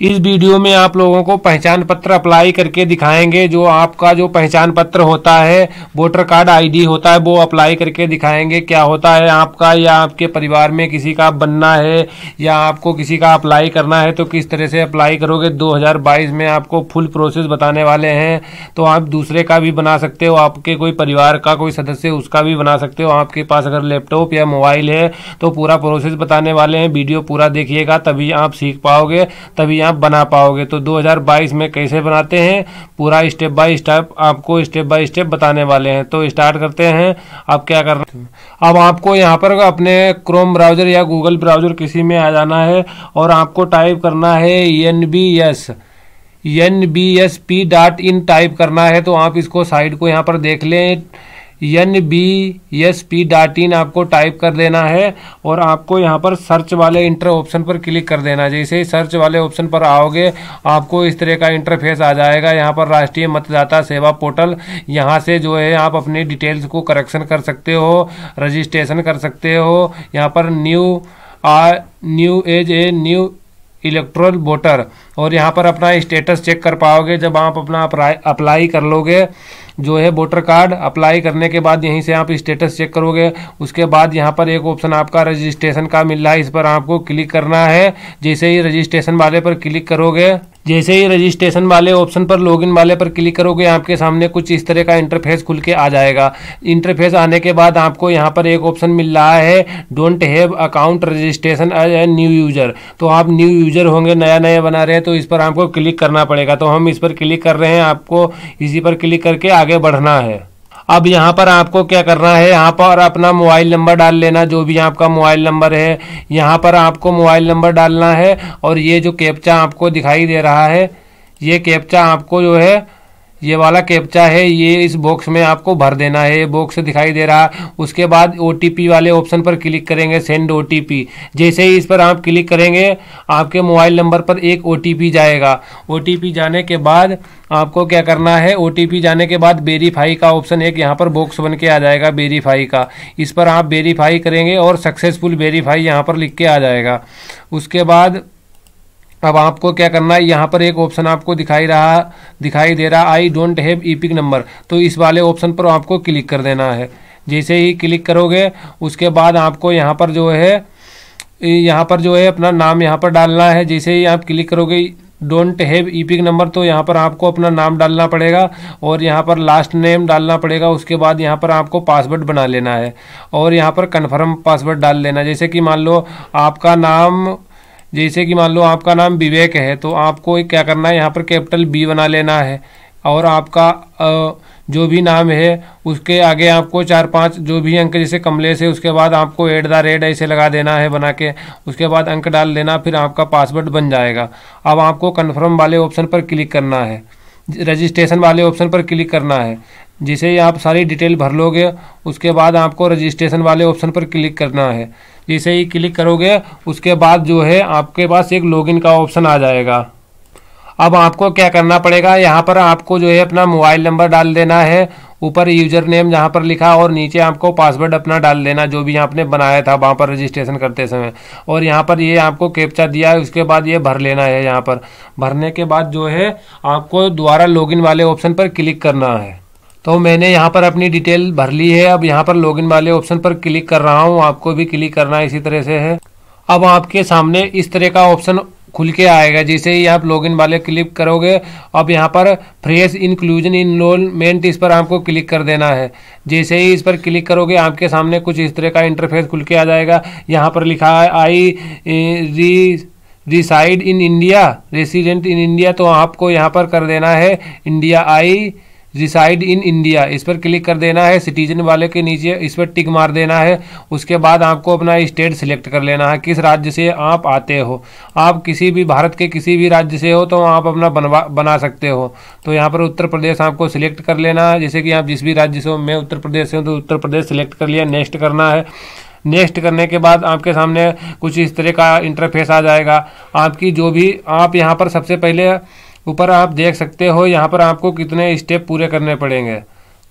इस वीडियो में आप लोगों को पहचान पत्र अप्लाई करके दिखाएंगे जो आपका जो पहचान पत्र होता है वोटर कार्ड आईडी होता है वो अप्लाई करके दिखाएंगे क्या होता है आपका या आपके परिवार में किसी का बनना है या आपको किसी का अप्लाई करना है तो किस तरह से अप्लाई करोगे 2022 में आपको फुल प्रोसेस बताने वाले हैं तो आप दूसरे का भी बना सकते हो आपके कोई परिवार का कोई सदस्य उसका भी बना सकते हो आपके पास अगर लैपटॉप या मोबाइल है तो पूरा प्रोसेस बताने वाले हैं वीडियो पूरा देखिएगा तभी आप सीख पाओगे तभी आप बना पाओगे तो 2022 में कैसे बनाते हैं पूरा स्टेप बाय स्टेप आपको स्टेप बाय स्टेप बताने वाले हैं तो स्टार्ट करते हैं आप क्या कर रहे हैं अब आपको यहाँ पर अपने क्रोम ब्राउजर या गूगल ब्राउजर किसी में आ जाना है और आपको टाइप करना है N N B S P dot in type करना है तो आप इसको साइड को यहाँ पर देख लें N B S P dot in आपको टाइप कर देना है और आपको यहाँ पर सर्च वाले इंटर ऑप्शन पर क्लिक कर देना है जैसे ही सर्च वाले ऑप्शन पर आओगे आपको इस तरह का इंटरफेस आ जाएगा यहाँ पर राष्ट्रीय मतदाता सेवा पोर्टल यहाँ से जो है आप अपनी डिटेल्स को करेक्शन कर सकते हो रजिस्ट्रेशन कर सकते हो यहाँ पर new ah new as a new electoral voter और यहाँ पर अपना स्टेटस चेक कर पाओगे जब आप अपना अप्लाई कर लोगे जो है वोटर कार्ड अप्लाई करने के बाद यहीं से आप स्टेटस चेक करोगे उसके बाद यहाँ पर एक ऑप्शन आपका रजिस्ट्रेशन का मिल रहा है इस पर आपको क्लिक करना है जैसे ही रजिस्ट्रेशन वाले पर क्लिक करोगे जैसे ही रजिस्ट्रेशन वाले ऑप्शन पर लॉगिन वाले पर क्लिक करोगे आपके सामने कुछ इस तरह का इंटरफेस खुल के आ जाएगा इंटरफेस आने के बाद आपको यहाँ पर एक ऑप्शन मिल रहा है don't have account registration as a new user तो आप न्यू यूज़र होंगे नया नया बना रहे हैं तो इस पर आपको क्लिक करना पड़ेगा तो हम इस पर क्लिक कर रहे हैं आपको इसी पर क्लिक करके आगे बढ़ना है अब यहाँ पर आपको क्या करना है यहाँ पर अपना मोबाइल नंबर डाल लेना जो भी आपका मोबाइल नंबर है यहाँ पर आपको मोबाइल नंबर डालना है और ये जो कैप्चा आपको दिखाई दे रहा है ये कैप्चा आपको जो है ये वाला कैप्चा है ये इस बॉक्स में आपको भर देना है ये बॉक्स दिखाई दे रहा उसके बाद ओ वाले ऑप्शन पर क्लिक करेंगे सेंड ओ जैसे ही इस पर आप क्लिक करेंगे आपके मोबाइल नंबर पर एक ओ जाएगा ओ जाने के बाद आपको क्या करना है ओ जाने के बाद वेरीफाई का ऑप्शन एक यहाँ पर बॉक्स बन के आ जाएगा वेरीफाई का इस पर आप वेरीफाई करेंगे और सक्सेसफुल वेरीफाई यहाँ पर लिख के आ जाएगा उसके बाद अब आपको क्या करना है यहाँ पर एक ऑप्शन आपको दिखाई रहा दिखाई दे रहा I don't have EPIC number तो इस वाले ऑप्शन पर आपको क्लिक कर देना है जैसे ही क्लिक करोगे उसके बाद आपको यहाँ पर जो है यहाँ पर जो है अपना नाम यहाँ पर डालना है जैसे ही आप क्लिक करोगे don't have EPIC number तो यहाँ पर आपको अपना नाम डालना पड़ेगा और यहाँ पर लास्ट नेम डालना पड़ेगा उसके बाद यहाँ पर आपको पासवर्ड बना लेना है और यहाँ पर कन्फर्म पासवर्ड डाल लेना जैसे कि मान लो आपका नाम जैसे कि मान लो आपका नाम विवेक है तो आपको एक क्या करना है यहाँ पर कैपिटल बी बना लेना है और आपका जो भी नाम है उसके आगे आपको चार पांच जो भी अंक जैसे कमलेश है उसके बाद आपको एट द रेट ऐसे लगा देना है बना के उसके बाद अंक डाल देना फिर आपका पासवर्ड बन जाएगा अब आपको कन्फर्म वाले ऑप्शन पर क्लिक करना है रजिस्ट्रेशन वाले ऑप्शन पर क्लिक करना है जिसे आप सारी डिटेल भर लोगे उसके बाद आपको रजिस्ट्रेशन वाले ऑप्शन पर क्लिक करना है जैसे ही क्लिक करोगे उसके बाद जो है आपके पास एक लॉगिन का ऑप्शन आ जाएगा अब आपको क्या करना पड़ेगा यहाँ पर आपको जो है अपना मोबाइल नंबर डाल देना है ऊपर यूजर नेम जहाँ पर लिखा और नीचे आपको पासवर्ड अपना डाल देना जो भी आपने बनाया था वहाँ पर रजिस्ट्रेशन करते समय और यहाँ पर ये यह आपको कैप्चा दिया है उसके बाद ये भर लेना है यहाँ पर भरने के बाद जो है आपको दोबारा लॉगिन वाले ऑप्शन पर क्लिक करना है तो मैंने यहाँ पर अपनी डिटेल भर ली है अब यहाँ पर लॉगिन वाले ऑप्शन पर क्लिक कर रहा हूँ आपको भी क्लिक करना इसी तरह से है अब आपके सामने इस तरह का ऑप्शन खुल के आएगा जैसे ही आप लॉगिन वाले क्लिक करोगे अब यहाँ पर फ्रेश इंक्लूजन इनरोलमेंट इस पर आपको क्लिक कर देना है जैसे ही इस पर क्लिक करोगे आपके सामने कुछ इस तरह का इंटरफेस खुल के आ जाएगा यहाँ पर लिखा है I re reside in India resident in India तो आपको यहाँ पर कर देना है India I reside in India इस पर क्लिक कर देना है सिटीजन वाले के नीचे इस पर टिक मार देना है उसके बाद आपको अपना स्टेट सिलेक्ट कर लेना है किस राज्य से आप आते हो आप किसी भी भारत के किसी भी राज्य से हो तो आप अपना बनवा बना सकते हो तो यहाँ पर उत्तर प्रदेश आपको सिलेक्ट कर लेना है जैसे कि आप जिस भी राज्य से हो मैं उत्तर प्रदेश से हूँ तो उत्तर प्रदेश सिलेक्ट कर लिया नेक्स्ट करना है नेक्स्ट करने के बाद आपके सामने कुछ इस तरह का इंटरफेस आ जाएगा आपकी जो भी आप यहाँ पर सबसे पहले ऊपर आप देख सकते हो यहाँ पर आपको कितने स्टेप पूरे करने पड़ेंगे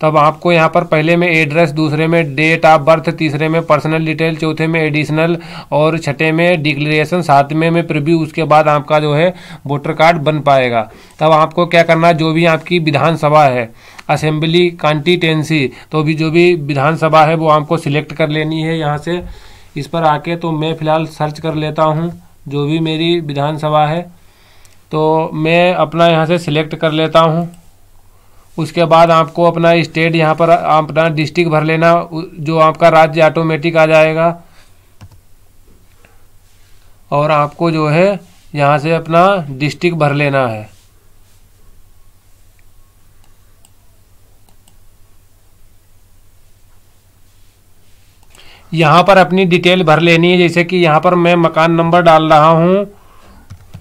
तब आपको यहाँ पर पहले में एड्रेस दूसरे में डेट ऑफ बर्थ तीसरे में पर्सनल डिटेल चौथे में एडिशनल और छठे में डिक्लेरेशन सातवें में प्रिव्यू उसके बाद आपका जो है वोटर कार्ड बन पाएगा तब आपको क्या करना जो भी आपकी विधानसभा है असेंबली कॉन्टीटेंसी तो भी जो भी विधानसभा है वो आपको सिलेक्ट कर लेनी है यहाँ से इस पर आके तो मैं फ़िलहाल सर्च कर लेता हूँ जो भी मेरी विधानसभा है तो मैं अपना यहाँ से सिलेक्ट कर लेता हूँ उसके बाद आपको अपना स्टेट यहाँ पर अपना डिस्ट्रिक्ट भर लेना जो आपका राज्य ऑटोमेटिक आ जाएगा और आपको जो है यहाँ से अपना डिस्ट्रिक्ट भर लेना है यहाँ पर अपनी डिटेल भर लेनी है जैसे कि यहाँ पर मैं मकान नंबर डाल रहा हूँ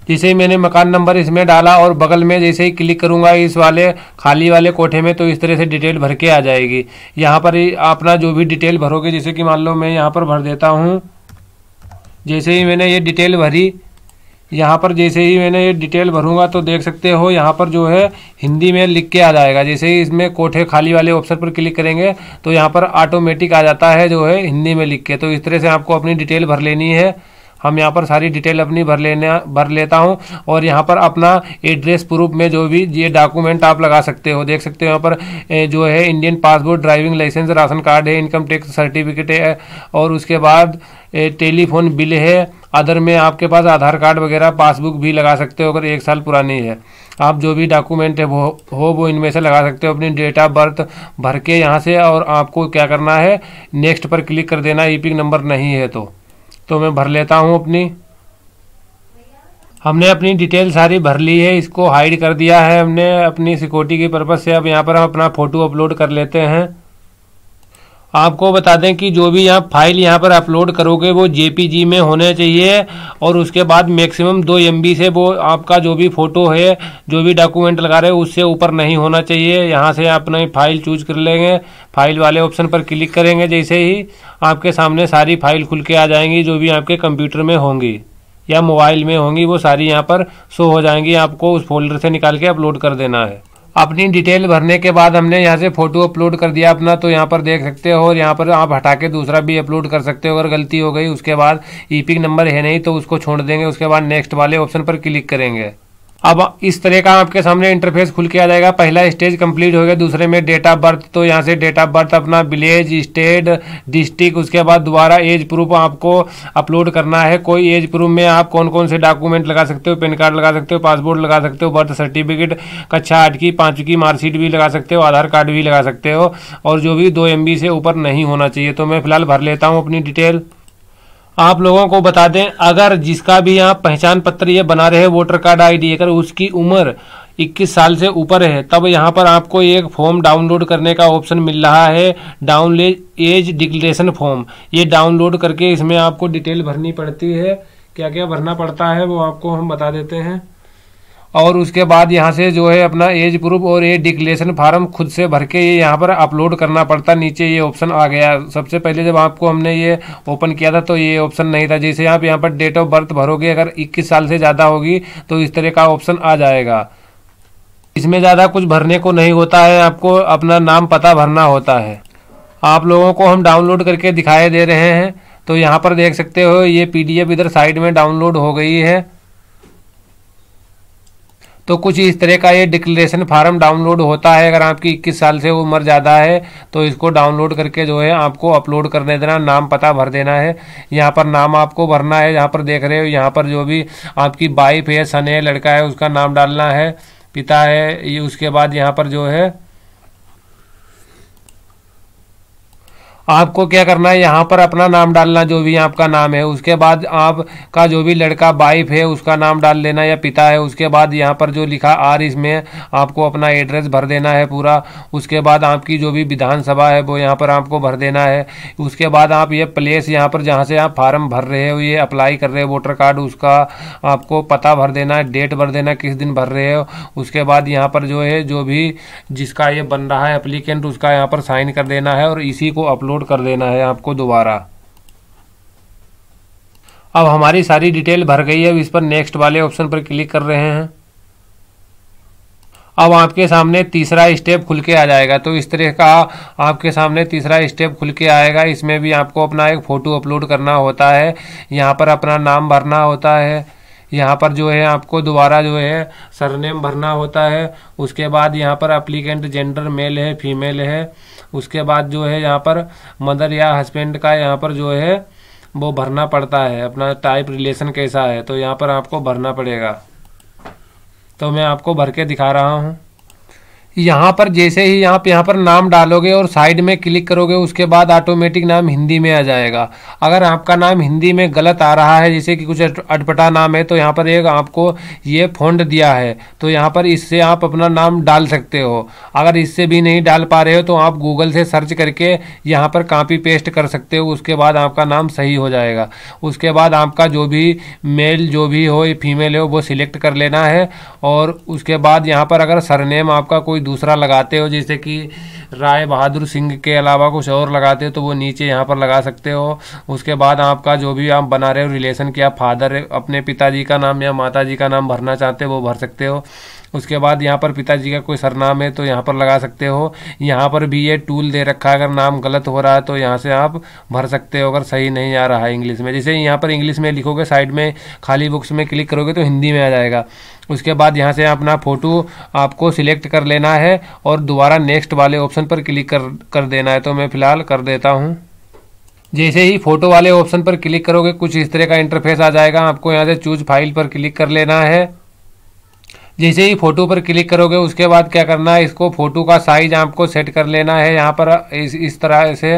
जैसे ही मैंने मकान नंबर इसमें डाला और बगल में जैसे ही क्लिक करूँगा इस वाले खाली वाले कोठे में तो इस तरह से डिटेल भर के आ जाएगी यहाँ पर अपना जो भी डिटेल भरोगे जैसे कि मान लो मैं यहाँ पर भर देता हूँ जैसे ही मैंने ये डिटेल भरी यहाँ पर जैसे ही मैंने ये डिटेल भरूंगा तो देख सकते हो यहाँ पर जो है हिंदी में लिख के आ जाएगा जैसे ही इसमें कोठे खाली वाले ऑप्शन पर क्लिक करेंगे तो यहाँ पर ऑटोमेटिक आ जाता है जो है हिंदी में लिख के तो इस तरह से आपको अपनी डिटेल भर लेनी है हम यहाँ पर सारी डिटेल अपनी भर लेने भर लेता हूँ और यहाँ पर अपना एड्रेस प्रूफ में जो भी ये डॉक्यूमेंट आप लगा सकते हो देख सकते हो यहाँ पर जो है Indian passport driving licence ration card है इनकम टैक्स सर्टिफिकेट है और उसके बाद टेलीफोन बिल है अदर में आपके पास आधार कार्ड वगैरह पासबुक भी लगा सकते हो अगर एक साल पुरानी है आप जो भी डॉक्यूमेंट है वो हो वो इनमें से लगा सकते हो अपनी डेट ऑफ बर्थ भर के यहाँ से और आपको क्या करना है नेक्स्ट पर क्लिक कर देना ई e नंबर नहीं है तो तो मैं भर लेता हूँ अपनी हमने अपनी डिटेल सारी भर ली है इसको हाइड कर दिया है हमने अपनी सिक्योरिटी के पर्पज़ से अब यहाँ पर हम अपना फ़ोटो अपलोड कर लेते हैं आपको बता दें कि जो भी यहाँ फाइल यहाँ पर अपलोड करोगे वो जेपीजी में होने चाहिए और उसके बाद मैक्सिमम दो एम से वो आपका जो भी फ़ोटो है जो भी डॉक्यूमेंट लगा रहे उससे ऊपर नहीं होना चाहिए यहाँ से आप नई फाइल चूज कर लेंगे फाइल वाले ऑप्शन पर क्लिक करेंगे जैसे ही आपके सामने सारी फाइल खुल के आ जाएंगी जो भी आपके कंप्यूटर में होंगी या मोबाइल में होंगी वो सारी यहाँ पर शो हो जाएंगी आपको उस फोल्डर से निकाल के अपलोड कर देना है अपनी डिटेल भरने के बाद हमने यहाँ से फ़ोटो अपलोड कर दिया अपना तो यहाँ पर देख सकते हो और यहाँ पर आप हटा के दूसरा भी अपलोड कर सकते हो अगर गलती हो गई उसके बाद ई नंबर है नहीं तो उसको छोड़ देंगे उसके बाद नेक्स्ट वाले ऑप्शन पर क्लिक करेंगे अब इस तरह का आपके सामने इंटरफेस खुल के आ जाएगा पहला स्टेज कंप्लीट हो गया दूसरे में डेट ऑफ बर्थ तो यहाँ से डेट ऑफ बर्थ अपना विलेज स्टेट डिस्ट्रिक्ट उसके बाद दोबारा एज प्रूफ आपको अपलोड करना है कोई एज प्रूफ में आप कौन कौन से डॉक्यूमेंट लगा सकते हो पैन कार्ड लगा सकते हो पासपोर्ट लगा सकते हो बर्थ सर्टिफिकेट कक्षा आठ की पाँच की मार्कशीट भी लगा सकते हो आधार कार्ड भी लगा सकते हो और जो भी दो एम से ऊपर नहीं होना चाहिए तो मैं फिलहाल भर लेता हूँ अपनी डिटेल आप लोगों को बता दें अगर जिसका भी आप पहचान पत्र ये बना रहे वोटर कार्ड आईडी अगर उसकी उम्र 21 साल से ऊपर है तब यहाँ पर आपको एक फॉर्म डाउनलोड करने का ऑप्शन मिल रहा है डाउन एज डिक्लेरेशन फॉर्म ये डाउनलोड करके इसमें आपको डिटेल भरनी पड़ती है क्या क्या भरना पड़ता है वो आपको हम बता देते हैं और उसके बाद यहाँ से जो है अपना एज प्रूफ और ये डिक्लेरेशन फार्म खुद से भर के ये यहाँ पर अपलोड करना पड़ता नीचे ये ऑप्शन आ गया सबसे पहले जब आपको हमने ये ओपन किया था तो ये ऑप्शन नहीं था जैसे आप यहाँ पर डेट ऑफ बर्थ भरोगे अगर 21 साल से ज़्यादा होगी तो इस तरह का ऑप्शन आ जाएगा इसमें ज़्यादा कुछ भरने को नहीं होता है आपको अपना नाम पता भरना होता है आप लोगों को हम डाउनलोड करके दिखाई दे रहे हैं तो यहाँ पर देख सकते हो ये पी इधर साइड में डाउनलोड हो गई है तो कुछ इस तरह का ये डिक्लेरेशन फार्म डाउनलोड होता है अगर आपकी इक्कीस साल से उम्र ज़्यादा है तो इसको डाउनलोड करके जो है आपको अपलोड करने देना नाम पता भर देना है यहाँ पर नाम आपको भरना है यहाँ पर देख रहे हो यहाँ पर जो भी आपकी वाइफ है सन है लड़का है उसका नाम डालना है पिता है ये उसके बाद यहाँ पर जो है आपको क्या करना है यहाँ पर अपना नाम डालना जो भी आपका नाम है उसके बाद आपका जो भी लड़का वाइफ है उसका नाम डाल लेना या पिता है उसके बाद यहाँ पर जो लिखा आर इसमें आपको अपना एड्रेस भर देना है पूरा उसके बाद आपकी जो भी विधानसभा है वो यहाँ पर आपको भर देना है उसके बाद आप ये प्लेस यहाँ पर जहाँ से आप फार्म भर रहे हो ये अप्लाई कर रहे हो वोटर कार्ड उसका आपको पता भर देना है डेट भर देना किस दिन भर रहे हो उसके बाद यहाँ पर जो है जो भी जिसका ये बन रहा है अप्लीकेंट उसका यहाँ पर साइन कर देना है और इसी को अपलोड अपलोड कर देना है आपको दोबारा अब हमारी सारी डिटेल भर गई है अब इस पर नेक्स्ट वाले ऑप्शन पर क्लिक कर रहे हैं अब आपके सामने तीसरा स्टेप खुल के आ जाएगा तो इस तरह का आपके सामने तीसरा स्टेप खुल के आएगा इसमें भी आपको अपना एक फ़ोटो अपलोड करना होता है यहाँ पर अपना नाम भरना होता है यहाँ पर जो है आपको दोबारा जो है सरनेम भरना होता है उसके बाद यहाँ पर अप्लीकेंट जेंडर मेल है फीमेल है उसके बाद जो है यहाँ पर मदर या हस्बैंड का यहाँ पर जो है वो भरना पड़ता है अपना टाइप रिलेशन कैसा है तो यहाँ पर आपको भरना पड़ेगा तो मैं आपको भर के दिखा रहा हूँ यहाँ पर जैसे ही यहाँ पर यहाँ पर नाम डालोगे और साइड में क्लिक करोगे उसके बाद ऑटोमेटिक नाम हिंदी में आ जाएगा अगर आपका नाम हिंदी में गलत आ रहा है जैसे कि कुछ अटपटा नाम है तो यहाँ पर एक आपको ये फोन्ड दिया है तो यहाँ पर इससे आप अपना नाम डाल सकते हो अगर इससे भी नहीं डाल पा रहे हो तो आप गूगल से सर्च करके यहाँ पर कापी पेस्ट कर सकते हो उसके बाद आपका नाम सही हो जाएगा उसके बाद आपका जो भी मेल जो भी हो फीमेल हो वो सिलेक्ट कर लेना है और उसके बाद यहाँ पर अगर सरनेम आपका कोई कोई दूसरा लगाते हो जैसे कि राय बहादुर सिंह के अलावा कुछ और लगाते हो तो वो नीचे यहाँ पर लगा सकते हो उसके बाद आपका जो भी आप बना रहे हो रिलेशन के आप फादर अपने पिताजी का नाम या माता जी का नाम भरना चाहते हो वो भर सकते हो उसके बाद यहाँ पर पिताजी का कोई सरनाम है तो यहाँ पर लगा सकते हो यहाँ पर भी ये टूल दे रखा है अगर नाम गलत हो रहा है तो यहाँ से आप भर सकते हो अगर सही नहीं आ रहा है इंग्लिश में जैसे यहाँ पर इंग्लिश में लिखोगे साइड में खाली बुक्स में क्लिक करोगे तो हिंदी में आ जाएगा उसके बाद यहाँ से अपना फ़ोटो आपको सिलेक्ट कर लेना है और दोबारा नेक्स्ट वाले ऑप्शन पर क्लिक कर कर देना है तो मैं फ़िलहाल कर देता हूँ जैसे ही फोटो वाले ऑप्शन पर क्लिक करोगे कुछ इस तरह का इंटरफेस आ जाएगा आपको यहाँ से चूज फाइल पर क्लिक कर लेना है जैसे ही फ़ोटो पर क्लिक करोगे उसके बाद क्या करना है इसको फ़ोटो का साइज आपको सेट कर लेना है यहाँ पर इस इस तरह से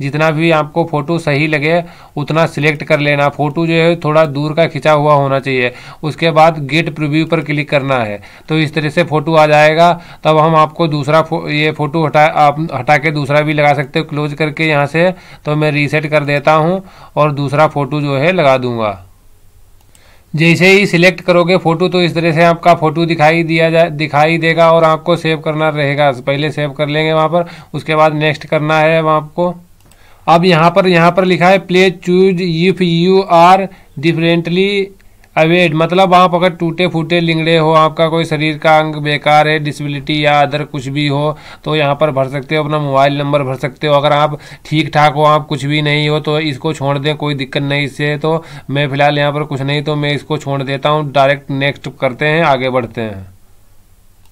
जितना भी आपको फ़ोटो सही लगे उतना सिलेक्ट कर लेना फ़ोटो जो है थोड़ा दूर का खिंचा हुआ होना चाहिए उसके बाद गेट प्रिव्यू पर क्लिक करना है तो इस तरह से फ़ोटो आ जाएगा तब हम आपको दूसरा फो, ये फ़ोटो हटा आप हटा के दूसरा भी लगा सकते हो क्लोज करके यहाँ से तो मैं रीसेट कर देता हूँ और दूसरा फ़ोटो जो है लगा दूँगा जैसे ही सिलेक्ट करोगे फ़ोटो तो इस तरह से आपका फ़ोटो दिखाई दिया जा दिखाई देगा और आपको सेव करना रहेगा पहले सेव कर लेंगे वहाँ पर उसके बाद नेक्स्ट करना है वहाँ आपको अब यहाँ पर यहाँ पर लिखा है please choose if you are differently अवेड मतलब आप अगर टूटे फूटे लिंगड़े हो आपका कोई शरीर का अंग बेकार है डिसेबिलिटी या अदर कुछ भी हो तो यहाँ पर भर सकते हो अपना मोबाइल नंबर भर सकते हो अगर आप ठीक ठाक हो आप कुछ भी नहीं हो तो इसको छोड़ दें कोई दिक्कत नहीं इससे तो मैं फ़िलहाल यहाँ पर कुछ नहीं तो मैं इसको छोड़ देता हूँ डायरेक्ट नेक्स्ट करते हैं आगे बढ़ते हैं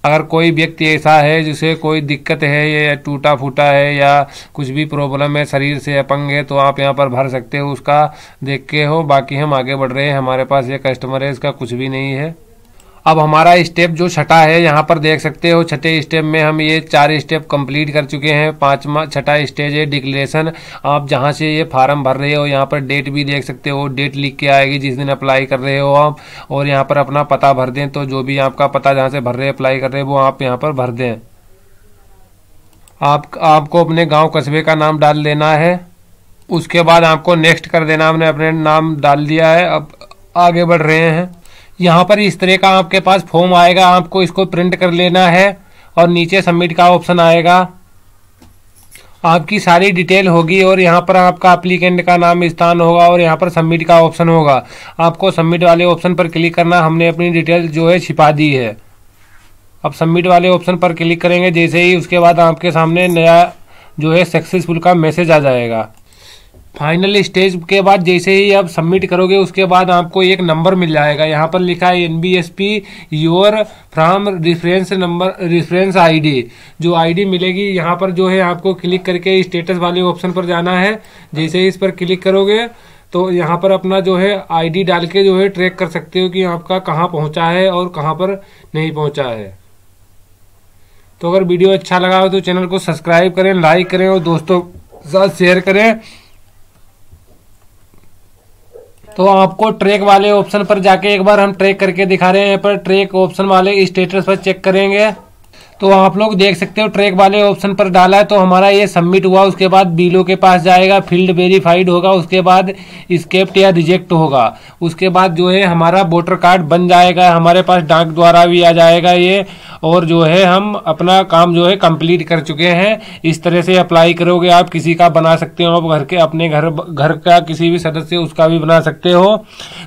अगर कोई व्यक्ति ऐसा है जिसे कोई दिक्कत है या टूटा फूटा है या कुछ भी प्रॉब्लम है शरीर से अपंग है तो आप यहाँ पर भर सकते हो उसका देख के हो बाकी हम आगे बढ़ रहे हैं हमारे पास ये कस्टमर है इसका कुछ भी नहीं है अब हमारा स्टेप जो छठा है यहाँ पर देख सकते हो छठे स्टेप में हम ये चार स्टेप कंप्लीट कर चुके हैं पाँचवा छठा स्टेज है डिक्लेरेशन आप जहाँ से ये फार्म भर रहे हो यहाँ पर डेट भी देख सकते हो डेट लिख के आएगी जिस दिन अप्लाई कर रहे हो आप और यहाँ पर अपना पता भर दें तो जो भी आपका पता जहाँ से भर रहे अप्लाई कर रहे वो आप यहाँ पर भर दें आप आपको अपने गांव कस्बे का नाम डाल लेना है उसके बाद आपको नेक्स्ट कर देना हमने अपने नाम डाल दिया है अब आगे बढ़ रहे हैं यहाँ पर इस तरह का आपके पास फॉर्म आएगा आपको इसको प्रिंट कर लेना है और नीचे सबमिट का ऑप्शन आएगा आपकी सारी डिटेल होगी और यहाँ पर आपका अप्लीकेंट का नाम स्थान होगा और यहाँ पर सबमिट का ऑप्शन होगा आपको सबमिट वाले ऑप्शन पर क्लिक करना हमने अपनी डिटेल जो है छिपा दी है अब सबमिट वाले ऑप्शन पर क्लिक करेंगे जैसे ही उसके बाद आपके सामने नया जो है सक्सेसफुल का मैसेज आ जाएगा फाइनल स्टेज के बाद जैसे ही आप सबमिट करोगे उसके बाद आपको एक नंबर मिल जाएगा यहाँ पर लिखा है N B S P your form reference number reference I D जो आई डी मिलेगी यहाँ पर जो है आपको क्लिक करके स्टेटस वाले ऑप्शन पर जाना है जैसे ही इस पर क्लिक करोगे तो यहाँ पर अपना जो है आईडी डाल के जो है ट्रैक कर सकते हो कि आपका कहाँ पहुँचा है और कहाँ पर नहीं पहुँचा है तो अगर वीडियो अच्छा लगा हो तो चैनल को सब्सक्राइब करें लाइक करें और दोस्तों के साथ शेयर करें तो आपको ट्रैक वाले ऑप्शन पर जाके एक बार हम ट्रैक करके दिखा रहे हैं यहाँ पर ट्रैक ऑप्शन वाले स्टेटस पर चेक करेंगे तो आप लोग देख सकते हो ट्रैक वाले ऑप्शन पर डाला है तो हमारा ये सबमिट हुआ उसके बाद बिलो के पास जाएगा फील्ड वेरीफाइड होगा उसके बाद स्केप्ट या रिजेक्ट होगा उसके बाद जो है हमारा वोटर कार्ड बन जाएगा हमारे पास डाक द्वारा भी आ जाएगा ये और जो है हम अपना काम जो है कंप्लीट कर चुके हैं इस तरह से अप्लाई करोगे आप किसी का बना सकते हो आप घर के अपने घर घर का किसी भी सदस्य उसका भी बना सकते हो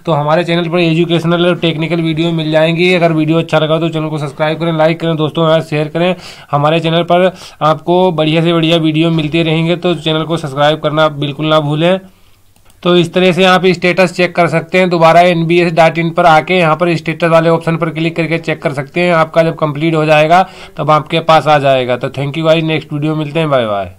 तो हमारे चैनल पर एजुकेशनल और टेक्निकल वीडियो मिल जाएंगी अगर वीडियो अच्छा लगा तो चैनल को सब्सक्राइब करें लाइक करें दोस्तों यहाँ शेयर शेयर करें हमारे चैनल पर आपको बढ़िया से बढ़िया वीडियो मिलते रहेंगे तो चैनल को सब्सक्राइब करना बिल्कुल ना भूलें तो इस तरह से आप स्टेटस चेक कर सकते हैं दोबारा N B S dot in पर आके यहाँ पर स्टेटस वाले ऑप्शन पर क्लिक करके चेक कर सकते हैं आपका जब कंप्लीट हो जाएगा तब आपके पास आ जाएगा तो थैंक यू भाई नेक्स्ट वीडियो मिलते हैं बाय बाय